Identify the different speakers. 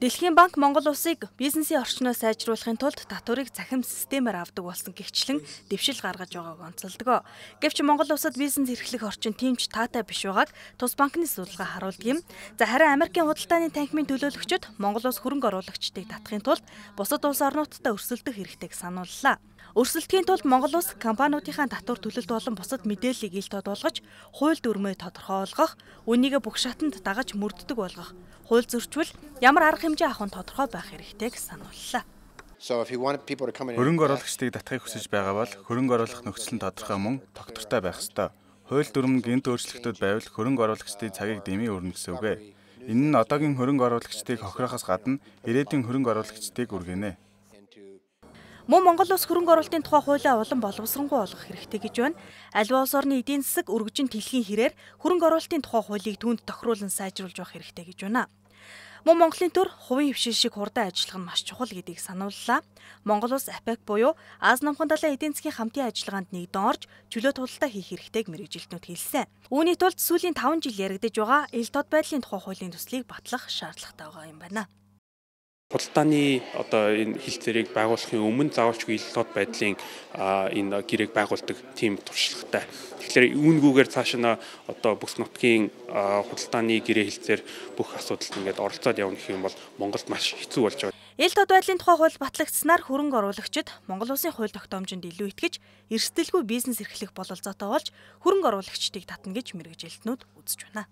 Speaker 1: Дэлхийн банк Монгол улсыг бизнесийн орчноо сайжруулахын тулд татварыг цахим системээр авдаг болсон гихчлэн дэвшил гаргаж байгааг онцолдог. Гэвч Монгол улсад бизнес эрхлэх орчин тэмч таатай биш байгааг Тус банкны судалгаа харуулдаг юм. За харин Америкийн худалдааны танхимын төлөөлөгчд Монгол улс хөрөнгө оруулагчдыг татахын тулд бусад улс орнуудтай өрсөлдөх хэрэгтэйг санууллаа. Өрсөлдөхийн тулд Монгол улс компаниудынхаа татвар төлөлт болон бусад мэдээллийг ил тод болгож, хууль дүрмээ тодорхой олгох, үнийг бүх шатанд дагаж мөрддөг болгох, хууль зөрчил ямар арга хэмжээ авах нь тодорхой байх хэрэгтэйг санууллаа.
Speaker 2: Хөрөнгө
Speaker 3: оруулагчдыг татахыг хүсэж байгаа бол хөрөнгө оруулах нөхцөл нь тодорхой мөн тогтвортой байх ёстой. Хууль дүрмэнд гэнэт өөрчлөлтүүд байвал хөрөнгө оруулагчдын цагийг дэмий өрнө гэсэн үг ээ. Энэ нь одоогийн хөрөнгө оруулагчдыг хохироохоос гадна ирээдүйн хөрөнгө оруулагчдыг үргэнэ.
Speaker 1: Мөн Монгол улс хөрөнгө оруулалтын тухай хуулиа улам боловсронгуй болгох хэрэгтэй гэж байна. Аливаа улс орны эдийн засаг өргөжин тэлхийн хэрээр хөрөнгө оруулалтын тухай хуулийг түүнд тохируулан сайжруулж явах хэрэгтэй гэж байна. Мөн Монголын төр хувийн хвшил шиг хурдан ажиллах нь маш чухал гэдгийг санууллаа. Монгол улс АПЕК буюу Аз намхан далайн эдийн засгийн хамтын ажиллагаанд нэгдэн орж чөлөө тулалдаа хийх хэрэгтэйг мэрэгжилтнүүд хэлсэн. Үүний тулд сүүлийн 5 жил яригдж байгаа эл тод байдлын тухай хуулийн төслийг батлах шаардлагатай байгаа юм байна.
Speaker 2: Худалдааны одоо энэ хил зэрийг байгуулахын өмнө заавалчгүй ил тод байдлын энэ гэрээг байгуулдаг тийм туршлагатай. Тэгэхээр үүнгүүгээр цааш нь одоо бүс нутгийн худалдааны гэрээ хилцээр бүх асуудалд ингээд оролцоод явна гэх юм бол Монголд маш хэцүү болж байгаа.
Speaker 1: Ил тод байдлын тухай хууль батлагдсанаар хөрөнгө оруулагчид Монгол улсын хууль тогтоомжинд илүү итгэж эрсдэлгүй бизнес эрхлэх бололцоотой болж хөрөнгө оруулагчдыг татна гэж мэрэгжилтнүүд үзэж байна.